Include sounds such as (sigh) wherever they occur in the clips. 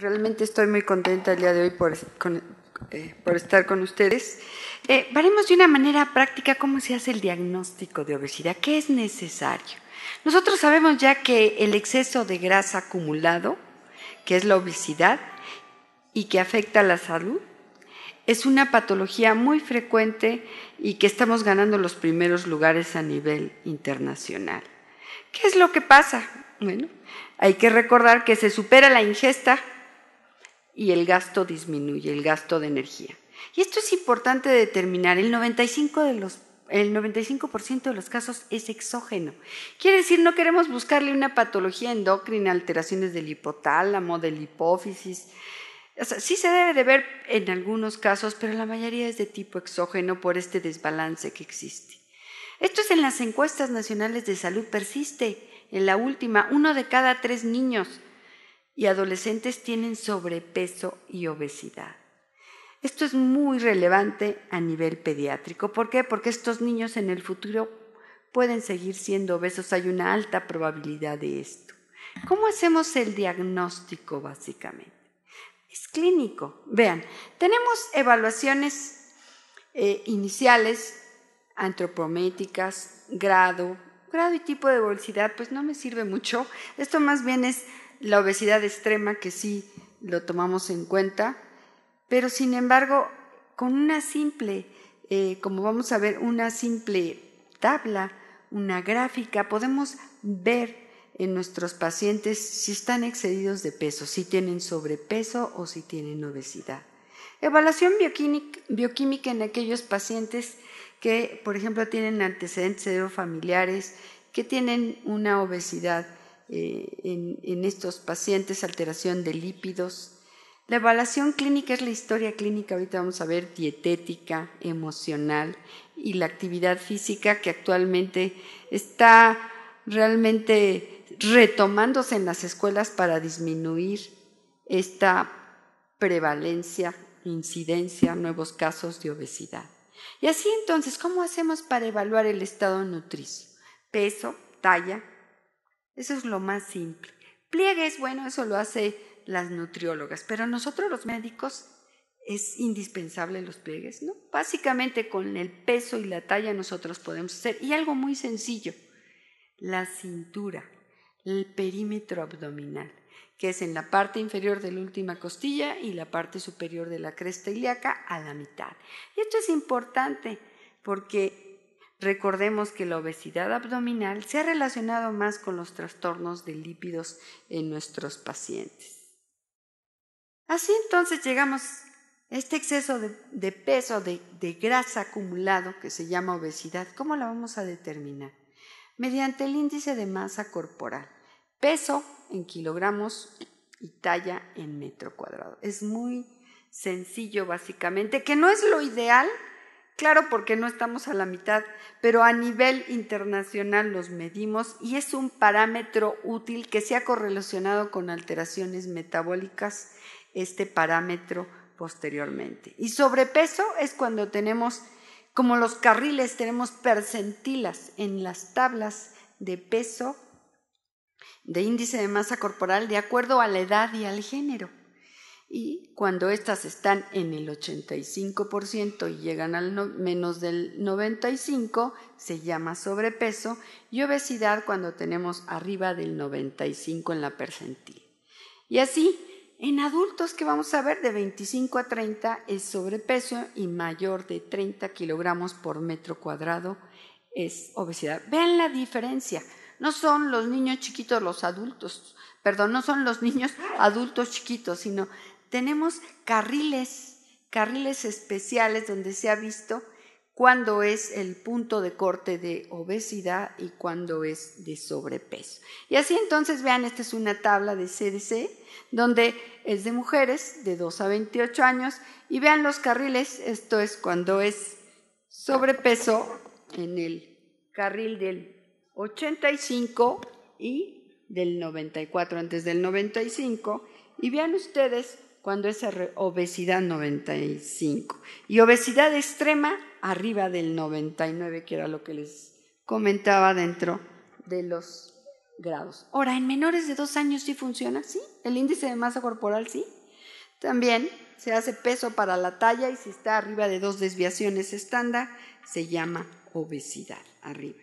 realmente estoy muy contenta el día de hoy por, eh, estar con ustedes. Eh, veremos de una manera práctica cómo se hace el diagnóstico de obesidad, qué es necesario. Nosotros sabemos ya que el exceso de grasa acumulado, que es la obesidad y que afecta a la salud, es una patología muy frecuente y que estamos ganando los primeros lugares a nivel internacional. ¿Qué es lo que pasa? Bueno, hay que recordar que se supera la ingesta y el gasto disminuye, el gasto de energía. Y esto es importante determinar, el 95%, de los, el 95 de los casos es exógeno. Quiere decir, no queremos buscarle una patología endocrina, alteraciones del hipotálamo, de hipófisis. sí se debe de ver en algunos casos, pero la mayoría es de tipo exógeno por este desbalance que existe. Esto es en las encuestas nacionales de salud, persiste. En la última, uno de cada tres niños y adolescentes tienen sobrepeso y obesidad. Esto es muy relevante a nivel pediátrico. ¿Por qué? Porque estos niños en el futuro pueden seguir siendo obesos. Hay una alta probabilidad de esto. ¿Cómo hacemos el diagnóstico básicamente? Es clínico. Vean, tenemos evaluaciones eh, iniciales, antropométricas, grado. Grado y tipo de obesidad, pues no me sirve mucho. Esto más bien es la obesidad extrema, que sí lo tomamos en cuenta, pero sin embargo, con una simple, eh, como vamos a ver, una simple tabla, una gráfica, podemos ver en nuestros pacientes si están excedidos de peso, si tienen sobrepeso o si tienen obesidad. Evaluación bioquímica en aquellos pacientes que, por ejemplo, tienen antecedentes familiares, que tienen una obesidad eh, en, estos pacientes, alteración de lípidos. La evaluación clínica es la historia clínica, ahorita vamos a ver dietética, emocional y la actividad física que actualmente está realmente retomándose en las escuelas para disminuir esta prevalencia, incidencia, nuevos casos de obesidad. Y así entonces, ¿cómo hacemos para evaluar el estado nutricio? Peso, talla, eso es lo más simple. Pliegues, bueno, eso lo hace las nutriólogas, pero nosotros los médicos es indispensable los pliegues, ¿no? Básicamente con el peso y la talla nosotros podemos hacer. Y algo muy sencillo, la cintura, el perímetro abdominal, que es en la parte inferior de la última costilla y la parte superior de la cresta ilíaca a la mitad. Y esto es importante porque Recordemos que la obesidad abdominal se ha relacionado más con los trastornos de lípidos en nuestros pacientes. Así entonces llegamos a este exceso de, peso, de, de grasa acumulado que se llama obesidad. ¿Cómo la vamos a determinar? Mediante el índice de masa corporal, peso en kilogramos y talla en metro cuadrado. Es muy sencillo básicamente, que no es lo ideal, Claro, porque no estamos a la mitad, pero a nivel internacional los medimos y es un parámetro útil que se ha correlacionado con alteraciones metabólicas, este parámetro posteriormente. Y sobrepeso es cuando tenemos, como los carriles, tenemos percentilas en las tablas de peso, de índice de masa corporal, de acuerdo a la edad y al género y cuando estas están en el 85% y llegan al menos del 95% se llama sobrepeso y obesidad cuando tenemos arriba del 95% en la percentil. Y así, en adultos que vamos a ver de 25 a 30 es sobrepeso y mayor de 30 kilogramos por metro cuadrado es obesidad. Vean la diferencia. No son los niños chiquitos los adultos, perdón, no son los (laughs) niños adultos chiquitos, sino tenemos carriles, carriles especiales donde se ha visto cuándo es el punto de corte de obesidad y cuándo es de sobrepeso. Y así entonces, vean, esta es una tabla de CDC, donde es de mujeres de 2 a 28 años, y vean los carriles, esto es cuando es sobrepeso en el carril del 85 y del 94, antes del 95, y vean ustedes cuando es obesidad 95. Y obesidad extrema arriba del 99, que era lo que les comentaba dentro de los grados. Ahora, en menores de dos años sí funciona, sí. El índice de masa corporal sí. También se hace peso para la talla y si está arriba de dos desviaciones estándar, se llama obesidad arriba.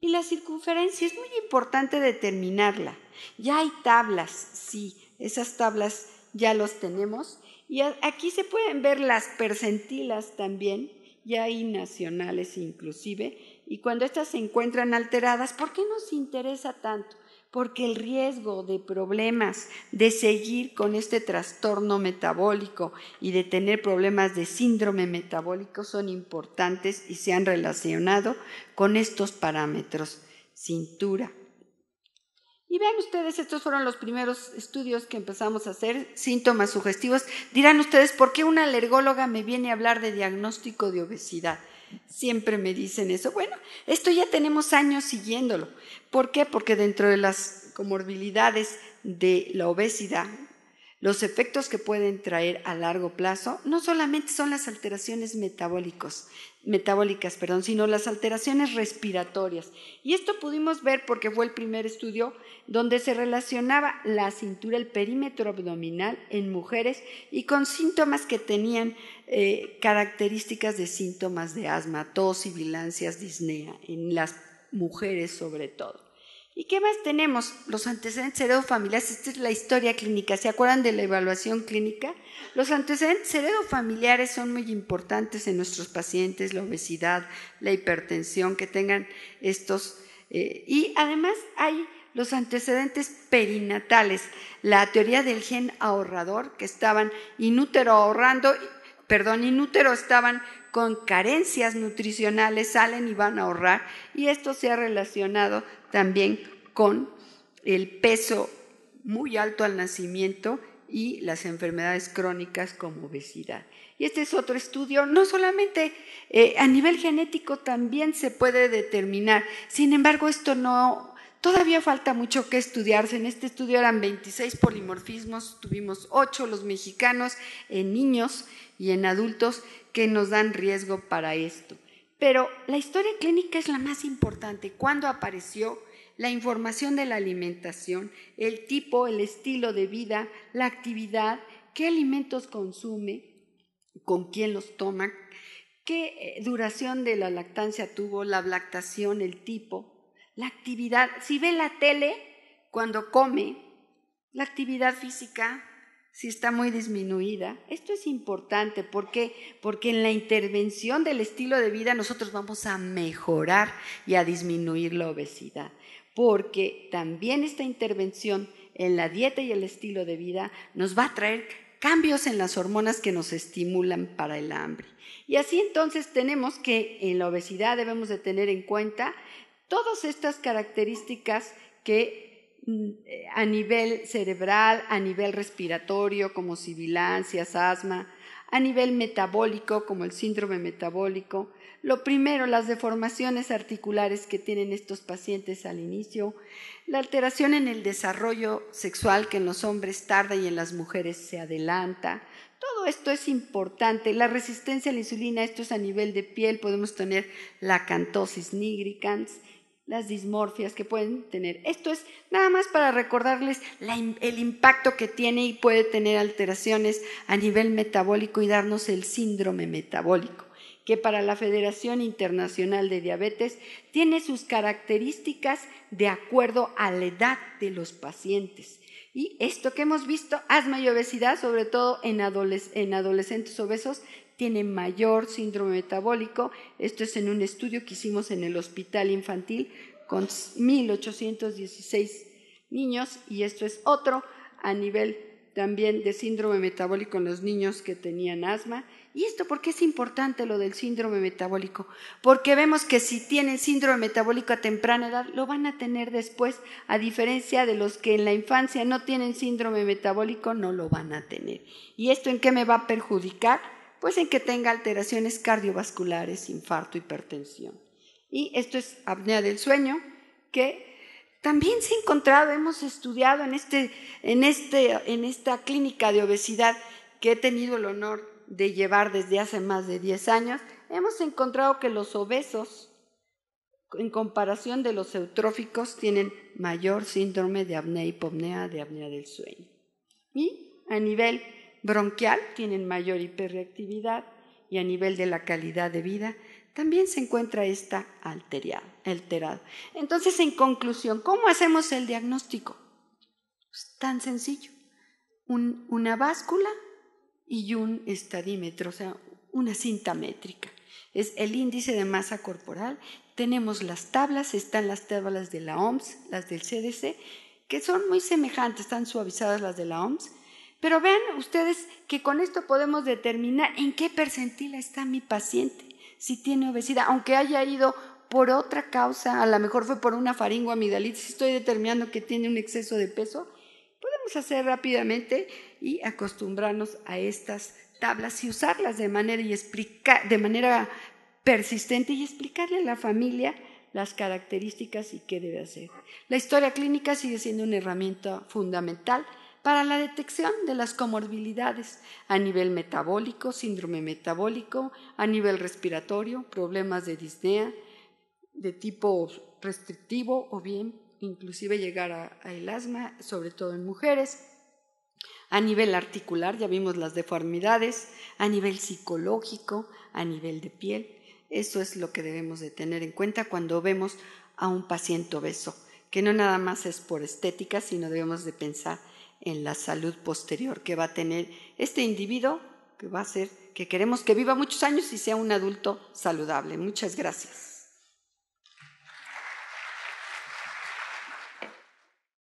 Y la circunferencia es muy importante determinarla. Ya hay tablas, sí, esas tablas ya los tenemos. Y aquí se pueden ver las percentilas también, ya hay nacionales inclusive, y cuando estas se encuentran alteradas, ¿por qué nos interesa tanto? Porque el riesgo de problemas, de seguir con este trastorno metabólico y de tener problemas de síndrome metabólico son importantes y se han relacionado con estos parámetros. Cintura, y vean ustedes, estos fueron los primeros estudios que empezamos a hacer, síntomas sugestivos. Dirán ustedes, ¿por qué una alergóloga me viene a hablar de diagnóstico de obesidad? Siempre me dicen eso. Bueno, esto ya tenemos años siguiéndolo. ¿Por qué? Porque dentro de las comorbilidades de la obesidad, los efectos que pueden traer a largo plazo no solamente son las alteraciones metabólicas, sino las alteraciones respiratorias. Y esto pudimos ver porque fue el primer estudio donde se relacionaba la cintura, el perímetro abdominal en mujeres y con síntomas que tenían eh, características de síntomas de asma, tos, bilancias disnea, en las mujeres sobre todo. ¿Y qué más tenemos? Los antecedentes heredofamiliares, Esta es la historia clínica. ¿Se acuerdan de la evaluación clínica? Los antecedentes heredofamiliares son muy importantes en nuestros pacientes, la obesidad, la hipertensión, que tengan estos. Eh, y además hay los antecedentes perinatales, la teoría del gen ahorrador, que estaban inútero ahorrando, perdón, inútero estaban con carencias nutricionales salen y van a ahorrar y esto se ha relacionado también con el peso muy alto al nacimiento y las enfermedades crónicas como obesidad. Y este es otro estudio, no solamente eh, a nivel genético también se puede determinar, sin embargo esto no Todavía falta mucho que estudiarse. En este estudio eran 26 polimorfismos, tuvimos 8 los mexicanos en niños y en adultos que nos dan riesgo para esto. Pero la historia clínica es la más importante. ¿Cuándo apareció? La información de la alimentación, el tipo, el estilo de vida, la actividad, qué alimentos consume, con quién los toma, qué eh, duración de la lactancia tuvo, la lactación, el tipo, la actividad, si ve la tele cuando come, la actividad física si está muy disminuida. Esto es importante porque porque en la intervención del estilo de vida nosotros vamos a mejorar y a disminuir la obesidad, porque también esta intervención en la dieta y el estilo de vida nos va a traer cambios en las hormonas que nos estimulan para el hambre. Y así entonces tenemos que en la obesidad debemos de tener en cuenta Todas estas características que mm, eh, a nivel cerebral, a nivel respiratorio, como sibilancias, asma, a nivel metabólico, como el síndrome metabólico. Lo primero, las deformaciones articulares que tienen estos pacientes al inicio, la alteración en el desarrollo sexual que en los hombres tarda y en las mujeres se adelanta. Todo esto es importante. La resistencia a la insulina, esto es a nivel de piel, podemos tener la cantosis nigricans, las dismorfias que pueden tener. Esto es nada más para recordarles el impacto que tiene y puede tener alteraciones a nivel metabólico y darnos el síndrome metabólico, que para la Federación Internacional de Diabetes tiene sus características de acuerdo a la edad de los pacientes. Y esto que hemos visto, asma y obesidad, sobre todo en adolescentes obesos, tienen mayor síndrome metabólico. Esto es en un estudio que hicimos en el hospital infantil con 1.816 niños y esto es otro a nivel también de síndrome metabólico en los niños que tenían asma. ¿Y esto por qué es importante lo del síndrome metabólico? Porque vemos que si tienen síndrome metabólico a temprana edad, lo van a tener después, a diferencia de los que en la infancia no tienen síndrome metabólico, no lo van a tener. ¿Y esto en qué me va a perjudicar? Pues en que tenga alteraciones cardiovasculares, infarto, hipertensión. Y esto es apnea del sueño, que también se ha encontrado, hemos estudiado en, este, en, este, esta clínica de obesidad que he tenido el honor de llevar desde hace más de 10 años, hemos encontrado que los obesos, en comparación de los eutróficos, tienen mayor síndrome de apnea hipopnea, de apnea del sueño. Y a nivel bronquial tienen mayor hiperreactividad y a nivel de la calidad de vida también se encuentra esta alterada. Entonces, en conclusión, ¿cómo hacemos el diagnóstico? Es pues, tan sencillo. una báscula y un estadímetro, o sea, una cinta métrica. Es el índice de masa corporal. Tenemos las tablas, están las tablas de la OMS, las del CDC, que son muy semejantes, están suavizadas las de la OMS, pero vean ustedes que con esto podemos determinar en qué percentil está mi paciente, si tiene obesidad, aunque haya ido por otra causa, a lo mejor fue por una faringoamidalitis, si estoy determinando que tiene un exceso de peso, podemos hacer rápidamente y acostumbrarnos a estas tablas y usarlas de manera, y de manera persistente y explicarle a la familia las características y qué debe hacer. La historia clínica sigue siendo una herramienta fundamental para la detección de las comorbilidades a nivel metabólico, síndrome metabólico, a nivel respiratorio, problemas de disnea de tipo restrictivo o bien inclusive llegar a, asma, sobre todo en mujeres. A nivel articular, ya vimos las deformidades, a nivel psicológico, a nivel de piel. Eso es lo que debemos de tener en cuenta cuando vemos a un paciente obeso, que no nada más es por estética, sino debemos de pensar en la salud posterior que va a tener este individuo que va a ser, que queremos que viva muchos años y sea un adulto saludable. Muchas gracias.